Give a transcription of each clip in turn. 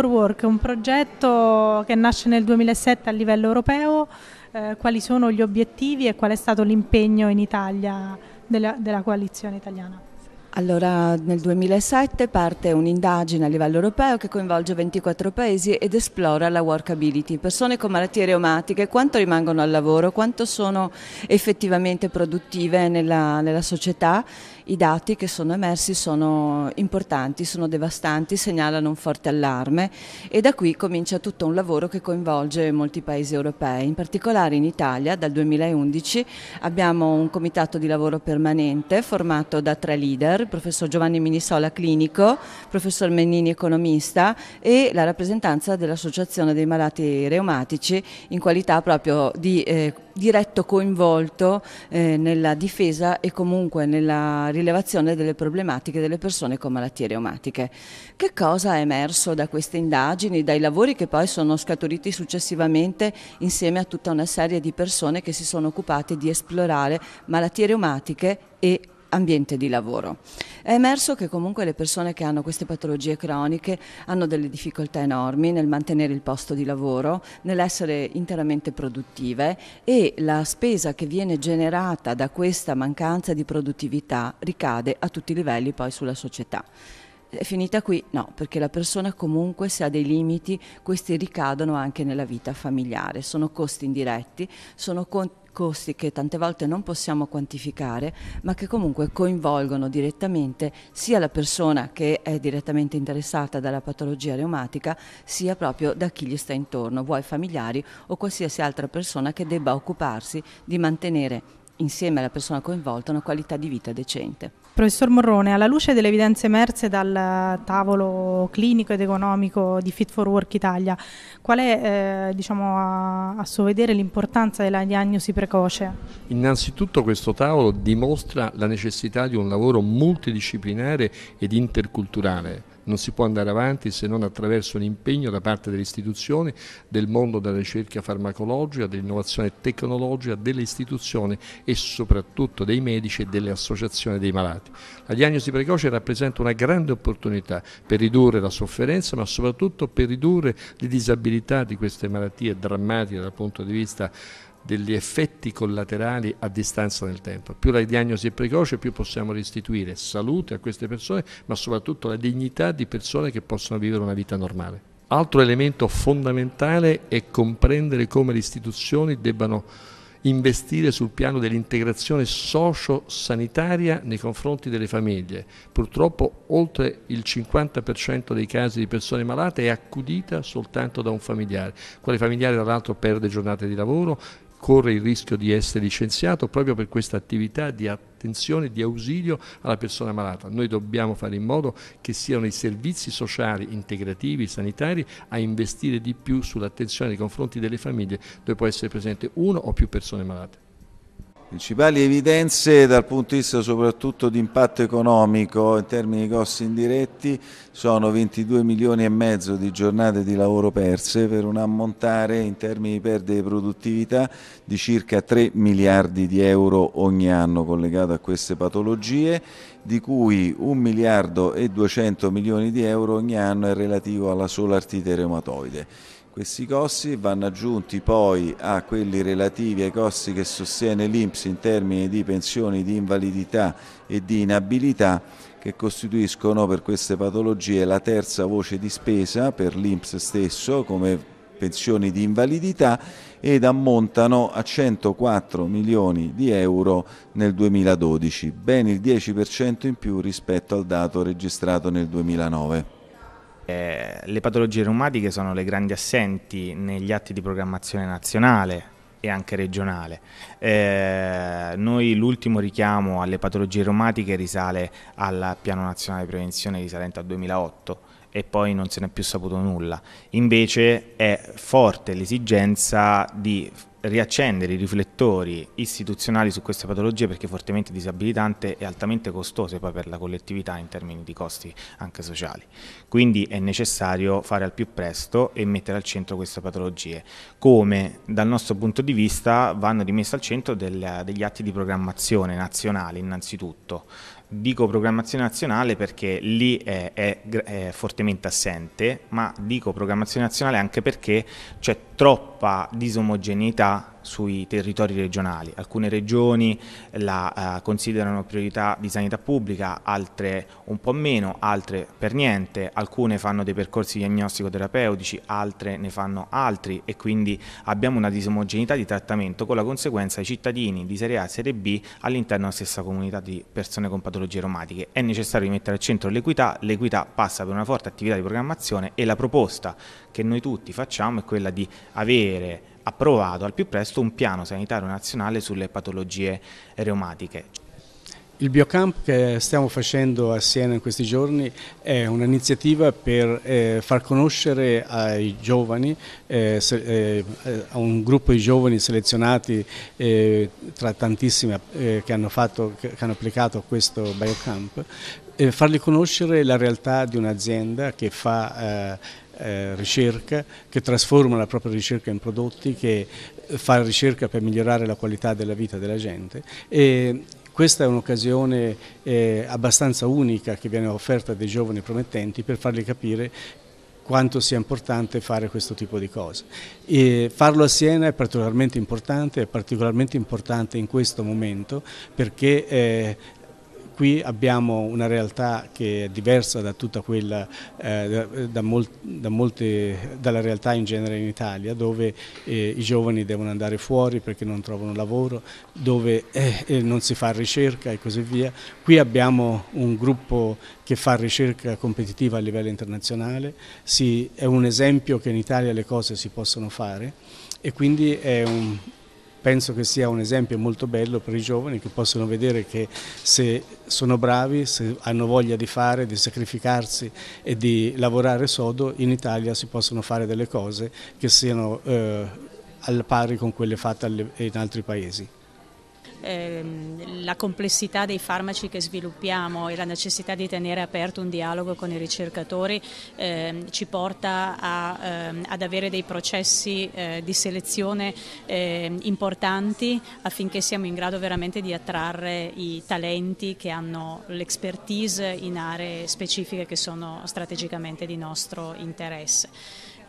for Work, un progetto che nasce nel 2007 a livello europeo, eh, quali sono gli obiettivi e qual è stato l'impegno in Italia della, della coalizione italiana? Allora, nel 2007 parte un'indagine a livello europeo che coinvolge 24 paesi ed esplora la workability. Persone con malattie reumatiche, quanto rimangono al lavoro, quanto sono effettivamente produttive nella, nella società. I dati che sono emersi sono importanti, sono devastanti, segnalano un forte allarme e da qui comincia tutto un lavoro che coinvolge molti paesi europei. In particolare in Italia dal 2011 abbiamo un comitato di lavoro permanente formato da tre leader, il professor Giovanni Minisola clinico, professor Mennini economista e la rappresentanza dell'Associazione dei Malati Reumatici in qualità proprio di eh, diretto coinvolto eh, nella difesa e comunque nella rilevazione delle problematiche delle persone con malattie reumatiche. Che cosa è emerso da queste indagini, dai lavori che poi sono scaturiti successivamente insieme a tutta una serie di persone che si sono occupate di esplorare malattie reumatiche e ambiente di lavoro. È emerso che comunque le persone che hanno queste patologie croniche hanno delle difficoltà enormi nel mantenere il posto di lavoro, nell'essere interamente produttive e la spesa che viene generata da questa mancanza di produttività ricade a tutti i livelli poi sulla società è finita qui? No, perché la persona comunque se ha dei limiti, questi ricadono anche nella vita familiare, sono costi indiretti, sono costi che tante volte non possiamo quantificare, ma che comunque coinvolgono direttamente sia la persona che è direttamente interessata dalla patologia reumatica, sia proprio da chi gli sta intorno, vuoi familiari o qualsiasi altra persona che debba occuparsi di mantenere insieme alla persona coinvolta una qualità di vita decente. Professor Morrone, alla luce delle evidenze emerse dal tavolo clinico ed economico di Fit for Work Italia, qual è eh, diciamo, a, a suo vedere l'importanza della diagnosi precoce? Innanzitutto questo tavolo dimostra la necessità di un lavoro multidisciplinare ed interculturale non si può andare avanti se non attraverso un impegno da parte delle istituzioni, del mondo della ricerca farmacologica, dell'innovazione tecnologica, delle istituzioni e soprattutto dei medici e delle associazioni dei malati. La diagnosi precoce rappresenta una grande opportunità per ridurre la sofferenza ma soprattutto per ridurre le disabilità di queste malattie drammatiche dal punto di vista degli effetti collaterali a distanza nel tempo. Più la diagnosi è precoce, più possiamo restituire salute a queste persone, ma soprattutto la dignità di persone che possono vivere una vita normale. Altro elemento fondamentale è comprendere come le istituzioni debbano investire sul piano dell'integrazione socio-sanitaria nei confronti delle famiglie. Purtroppo oltre il 50% dei casi di persone malate è accudita soltanto da un familiare, quale familiare tra l'altro perde giornate di lavoro, corre il rischio di essere licenziato proprio per questa attività di attenzione, di ausilio alla persona malata. Noi dobbiamo fare in modo che siano i servizi sociali, integrativi, sanitari a investire di più sull'attenzione nei confronti delle famiglie dove può essere presente uno o più persone malate. Principali evidenze dal punto di vista soprattutto di impatto economico in termini di costi indiretti sono 22 milioni e mezzo di giornate di lavoro perse per un ammontare in termini di perdite di produttività di circa 3 miliardi di euro ogni anno collegato a queste patologie di cui 1 miliardo e 200 milioni di euro ogni anno è relativo alla sola artite reumatoide. Questi costi vanno aggiunti poi a quelli relativi ai costi che sostiene l'Inps in termini di pensioni di invalidità e di inabilità che costituiscono per queste patologie la terza voce di spesa per l'Inps stesso come pensioni di invalidità ed ammontano a 104 milioni di euro nel 2012, ben il 10% in più rispetto al dato registrato nel 2009. Eh, le patologie reumatiche sono le grandi assenti negli atti di programmazione nazionale e anche regionale. Eh, noi l'ultimo richiamo alle patologie reumatiche risale al Piano Nazionale di Prevenzione risalente al 2008 e poi non se n'è più saputo nulla. Invece è forte l'esigenza di riaccendere i riflettori istituzionali su queste patologie perché è fortemente disabilitante e altamente costose poi per la collettività in termini di costi anche sociali. Quindi è necessario fare al più presto e mettere al centro queste patologie, come dal nostro punto di vista vanno rimesse al centro del, degli atti di programmazione nazionale innanzitutto, Dico programmazione nazionale perché lì è, è, è, fortemente assente, ma dico programmazione nazionale anche perché c'è troppa disomogeneità sui territori regionali. Alcune regioni la eh, considerano priorità di sanità pubblica, altre un po' meno, altre per niente, alcune fanno dei percorsi diagnostico-terapeutici, altre ne fanno altri e quindi abbiamo una disomogeneità di trattamento con la conseguenza ai cittadini di serie A e serie B all'interno della stessa comunità di persone con patologie reumatiche. È necessario rimettere al centro l'equità, l'equità passa per una forte attività di programmazione e la proposta che noi tutti facciamo è quella di avere approvato al più presto un piano sanitario nazionale sulle patologie reumatiche. Il Biocamp che stiamo facendo a Siena in questi giorni è un'iniziativa per eh, far conoscere ai giovani, eh, se, eh, a un gruppo di giovani selezionati eh, tra tantissimi eh, che hanno, fatto, che, hanno applicato questo Biocamp, fargli conoscere la realtà di un'azienda che fa eh, eh, ricerca, che trasforma la propria ricerca in prodotti, che eh, fa ricerca per migliorare la qualità della vita della gente e questa è un'occasione eh, abbastanza unica che viene offerta dai giovani promettenti per farli capire quanto sia importante fare questo tipo di cose. E farlo a Siena è particolarmente importante, è particolarmente importante in questo momento perché eh, Qui abbiamo una realtà che è diversa da tutta quella, eh, da, mol, da molte, dalla realtà in genere in Italia, dove eh, i giovani devono andare fuori perché non trovano lavoro, dove eh, eh, non si fa ricerca e così via. Qui abbiamo un gruppo che fa ricerca competitiva a livello internazionale, si, è un esempio che in Italia le cose si possono fare e quindi è un, penso che sia un esempio molto bello per i giovani che possono vedere che se sono bravi, se hanno voglia di fare, di sacrificarsi e di lavorare sodo, in Italia si possono fare delle cose che siano eh, al pari con quelle fatte in altri paesi ehm, la complessità dei farmaci che sviluppiamo e la necessità di tenere aperto un dialogo con i ricercatori ehm, ci porta a, ehm, ad avere dei processi eh, di selezione ehm, importanti affinché siamo in grado veramente di attrarre i talenti che hanno l'expertise in aree specifiche che sono strategicamente di nostro interesse.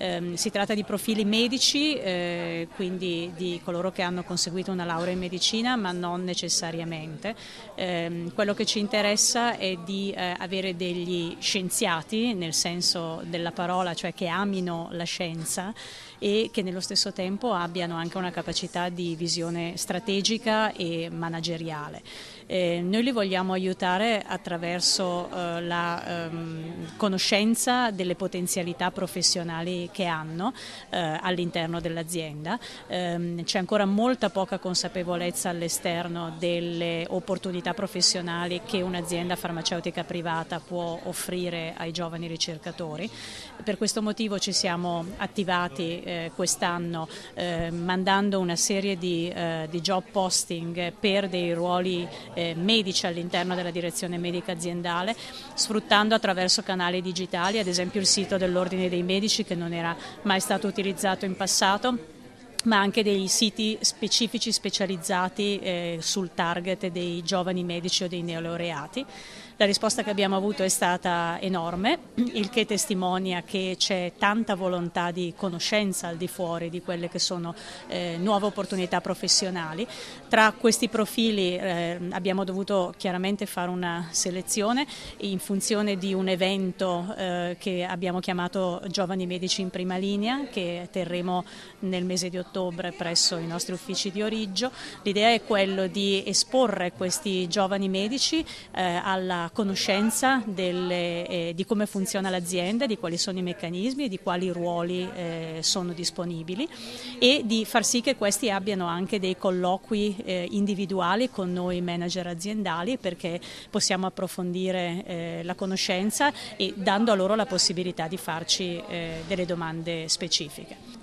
Eh, si tratta di profili medici, eh, quindi di coloro che hanno conseguito una laurea in medicina, ma non necessariamente. Eh, quello che ci interessa è di eh, avere degli scienziati, nel senso della parola, cioè che amino la scienza e che nello stesso tempo abbiano anche una capacità di visione strategica e manageriale. Eh, noi li vogliamo aiutare attraverso eh, la ehm, conoscenza delle potenzialità professionali che hanno eh, all'interno dell'azienda. Ehm, c'è ancora molta poca consapevolezza all'esterno delle opportunità professionali che un'azienda farmaceutica privata può offrire ai giovani ricercatori. Per questo motivo ci siamo attivati eh, quest'anno eh, mandando una serie di, eh, di job posting per dei ruoli eh, medici all'interno della direzione medica aziendale, sfruttando attraverso canali digitali, ad esempio il sito dell'Ordine dei Medici che non era mai stato utilizzato in passato ma anche dei siti specifici specializzati eh, sul target dei giovani medici o dei neolaureati. La risposta che abbiamo avuto è stata enorme, il che testimonia che c'è tanta volontà di conoscenza al di fuori di quelle che sono eh, nuove opportunità professionali. Tra questi profili eh, abbiamo dovuto chiaramente fare una selezione in funzione di un evento eh, che abbiamo chiamato Giovani Medici in Prima Linea che terremo nel mese di ottobre presso i nostri uffici di Origgio. L'idea è quello di esporre questi giovani medici eh, alla conoscenza delle, eh, di come funziona l'azienda, di quali sono i meccanismi e di quali ruoli eh, sono disponibili e di far sì che questi abbiano anche dei colloqui eh, individuali con noi manager aziendali perché possiamo approfondire eh, la conoscenza e dando a loro la possibilità di farci eh, delle domande specifiche.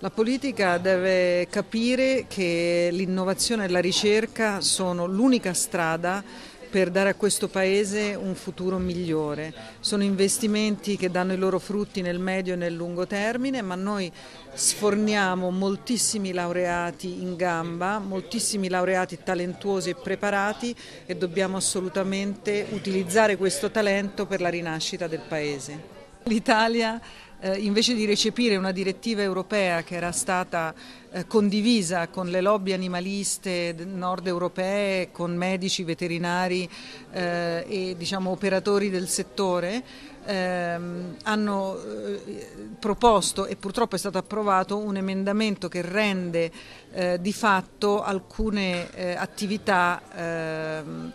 La politica deve capire che l'innovazione e la ricerca sono l'unica strada per dare a questo Paese un futuro migliore. Sono investimenti che danno i loro frutti nel medio e nel lungo termine, ma noi sforniamo moltissimi laureati in gamba, moltissimi laureati talentuosi e preparati e dobbiamo assolutamente utilizzare questo talento per la rinascita del Paese. L'Italia eh, invece di recepire una direttiva europea che era stata eh, condivisa con le lobby animaliste nord europee, con medici, veterinari eh, e diciamo, operatori del settore, ehm, hanno eh, proposto e purtroppo è stato approvato un emendamento che rende eh, di fatto alcune eh, attività ehm,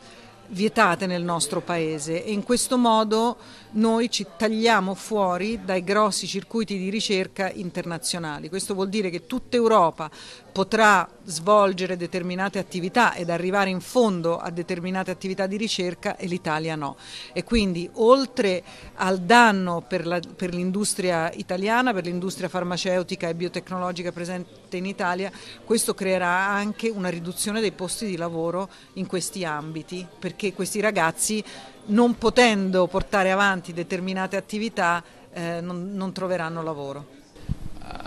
vietate nel nostro paese e in questo modo noi ci tagliamo fuori dai grossi circuiti di ricerca internazionali. Questo vuol dire che tutta Europa potrà svolgere determinate attività ed arrivare in fondo a determinate attività di ricerca e l'Italia no. E quindi oltre al danno per, l'industria italiana, per l'industria farmaceutica e biotecnologica presente in Italia, questo creerà anche una riduzione dei posti di lavoro in questi ambiti, perché questi ragazzi non potendo portare avanti determinate attività eh, non, non troveranno lavoro.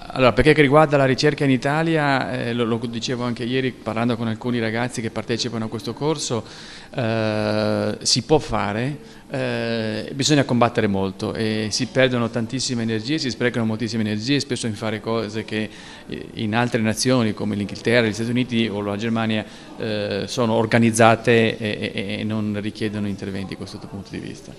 Allora, perché che riguarda la ricerca in Italia, eh, lo, lo, dicevo anche ieri parlando con alcuni ragazzi che partecipano a questo corso, eh, si può fare, eh, bisogna combattere molto e si perdono tantissime energie, si sprecano moltissime energie spesso in fare cose che eh, in altre nazioni come l'Inghilterra, gli Stati Uniti o la Germania eh, sono organizzate e, e, e non richiedono interventi da questo punto di vista.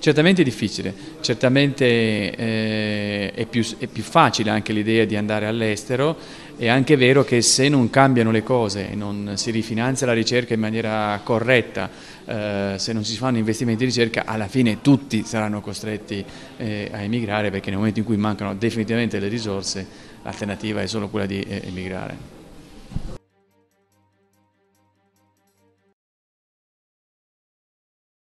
Certamente è difficile, certamente eh, è, più, è, più, facile anche l'idea di andare all'estero, è anche vero che se non cambiano le cose, non si rifinanzia la ricerca in maniera corretta, eh, se non si fanno investimenti in ricerca, alla fine tutti saranno costretti eh, a emigrare perché nel momento in cui mancano definitivamente le risorse, l'alternativa è solo quella di eh, emigrare.